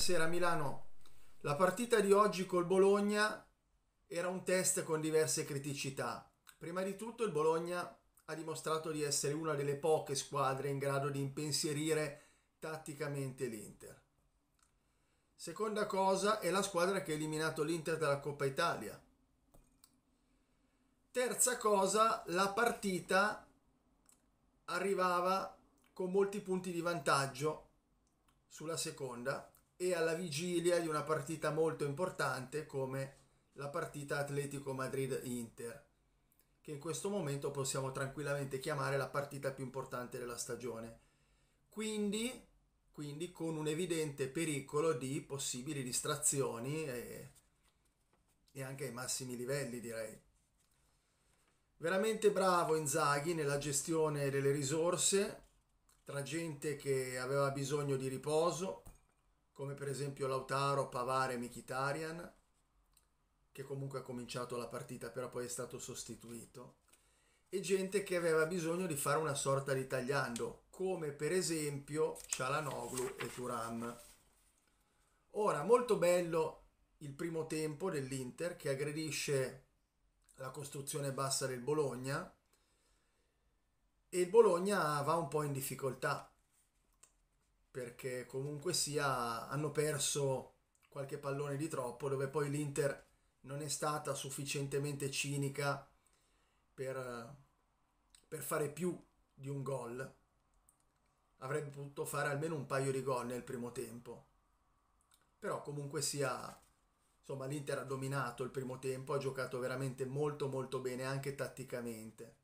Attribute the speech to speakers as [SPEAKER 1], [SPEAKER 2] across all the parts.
[SPEAKER 1] Buonasera Milano. La partita di oggi col Bologna era un test con diverse criticità. Prima di tutto il Bologna ha dimostrato di essere una delle poche squadre in grado di impensierire tatticamente l'Inter. Seconda cosa è la squadra che ha eliminato l'Inter dalla Coppa Italia. Terza cosa, la partita arrivava con molti punti di vantaggio sulla seconda e alla vigilia di una partita molto importante come la partita Atletico Madrid-Inter, che in questo momento possiamo tranquillamente chiamare la partita più importante della stagione. Quindi, quindi con un evidente pericolo di possibili distrazioni e, e anche ai massimi livelli direi. Veramente bravo Inzaghi nella gestione delle risorse, tra gente che aveva bisogno di riposo, come per esempio Lautaro, Pavare e Mkhitaryan, che comunque ha cominciato la partita però poi è stato sostituito, e gente che aveva bisogno di fare una sorta di tagliando, come per esempio Cialanoglu e Turam. Ora, molto bello il primo tempo dell'Inter che aggredisce la costruzione bassa del Bologna e il Bologna va un po' in difficoltà perché comunque sia hanno perso qualche pallone di troppo dove poi l'Inter non è stata sufficientemente cinica per, per fare più di un gol avrebbe potuto fare almeno un paio di gol nel primo tempo però comunque sia insomma l'Inter ha dominato il primo tempo ha giocato veramente molto molto bene anche tatticamente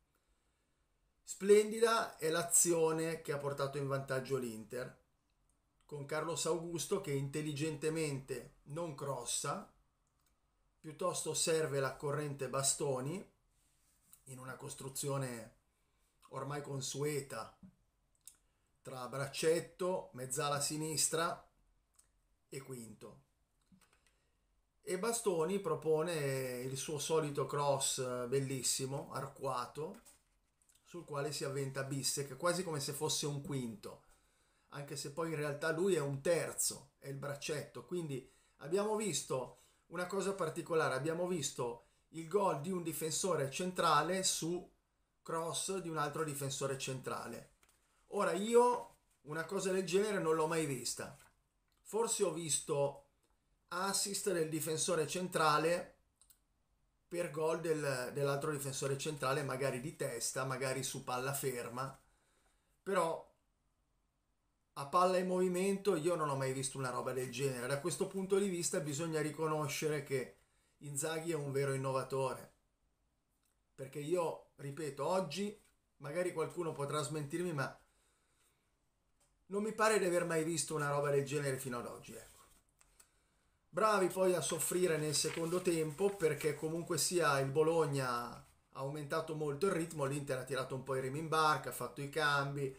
[SPEAKER 1] splendida è l'azione che ha portato in vantaggio l'Inter con Carlos Augusto che intelligentemente non crossa, piuttosto serve la corrente bastoni in una costruzione ormai consueta tra braccetto, mezzala sinistra e quinto. E Bastoni propone il suo solito cross eh, bellissimo, arcuato, sul quale si avventa Bissec, quasi come se fosse un quinto anche se poi in realtà lui è un terzo, è il braccetto. Quindi abbiamo visto una cosa particolare, abbiamo visto il gol di un difensore centrale su cross di un altro difensore centrale. Ora io una cosa del genere non l'ho mai vista. Forse ho visto assist del difensore centrale per gol del, dell'altro difensore centrale, magari di testa, magari su palla ferma, però a palla in movimento io non ho mai visto una roba del genere. Da questo punto di vista bisogna riconoscere che Inzaghi è un vero innovatore. Perché io, ripeto, oggi magari qualcuno potrà smentirmi, ma non mi pare di aver mai visto una roba del genere fino ad oggi. Ecco. Bravi poi a soffrire nel secondo tempo perché comunque sia il Bologna ha aumentato molto il ritmo, l'Inter ha tirato un po' i remi in barca, ha fatto i cambi,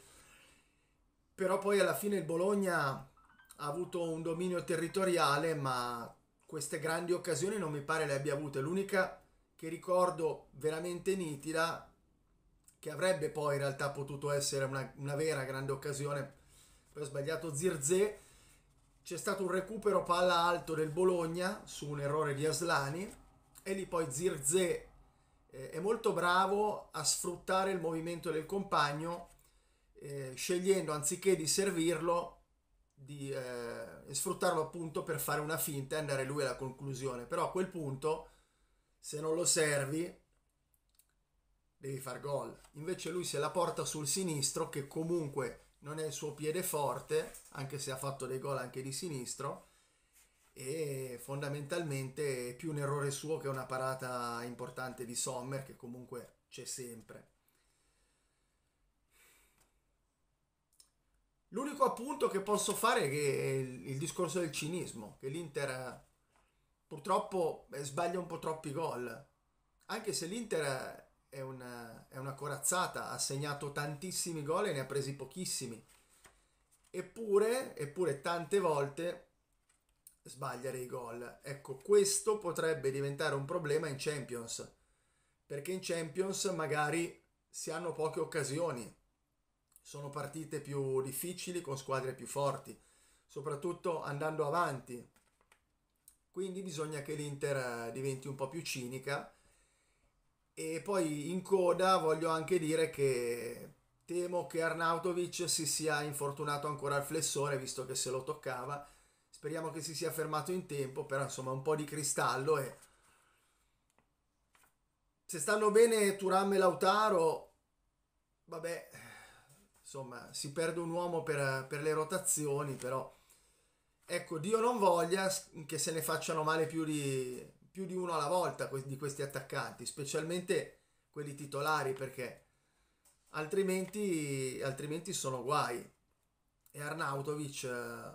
[SPEAKER 1] però poi alla fine il Bologna ha avuto un dominio territoriale, ma queste grandi occasioni non mi pare le abbia avute. L'unica che ricordo veramente nitida, che avrebbe poi in realtà potuto essere una, una vera grande occasione, poi ho sbagliato Zirze, c'è stato un recupero palla alto del Bologna su un errore di Aslani e lì poi Zirze eh, è molto bravo a sfruttare il movimento del compagno eh, scegliendo anziché di servirlo di eh, sfruttarlo appunto per fare una finta e andare lui alla conclusione però a quel punto se non lo servi devi far gol invece lui se la porta sul sinistro che comunque non è il suo piede forte anche se ha fatto dei gol anche di sinistro e fondamentalmente è più un errore suo che una parata importante di Sommer che comunque c'è sempre L'unico appunto che posso fare è, il, il discorso del cinismo, che l'Inter purtroppo eh, sbaglia un po' troppi gol, anche se l'Inter è una, è una corazzata, ha segnato tantissimi gol e ne ha presi pochissimi, eppure, eppure tante volte sbagliare i gol. Ecco, questo potrebbe diventare un problema in Champions, perché in Champions magari si hanno poche occasioni sono partite più difficili con squadre più forti, soprattutto andando avanti. Quindi bisogna che l'Inter eh, diventi un po' più cinica. E poi in coda voglio anche dire che temo che Arnautovic si sia infortunato ancora al flessore, visto che se lo toccava. Speriamo che si sia fermato in tempo, però insomma un po' di cristallo e se stanno bene Turam e Lautaro, vabbè, insomma si perde un uomo per, per le rotazioni, però ecco, Dio non voglia che se ne facciano male più di, più di uno alla volta di questi attaccanti, specialmente quelli titolari, perché altrimenti, altrimenti sono guai. E Arnautovic eh,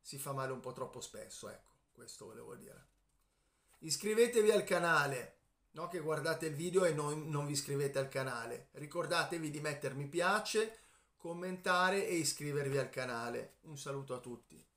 [SPEAKER 1] si fa male un po' troppo spesso, ecco, questo volevo dire. Iscrivetevi al canale, no che guardate il video e non, non vi iscrivete al canale. Ricordatevi di mettermi piace, commentare e iscrivervi al canale. Un saluto a tutti.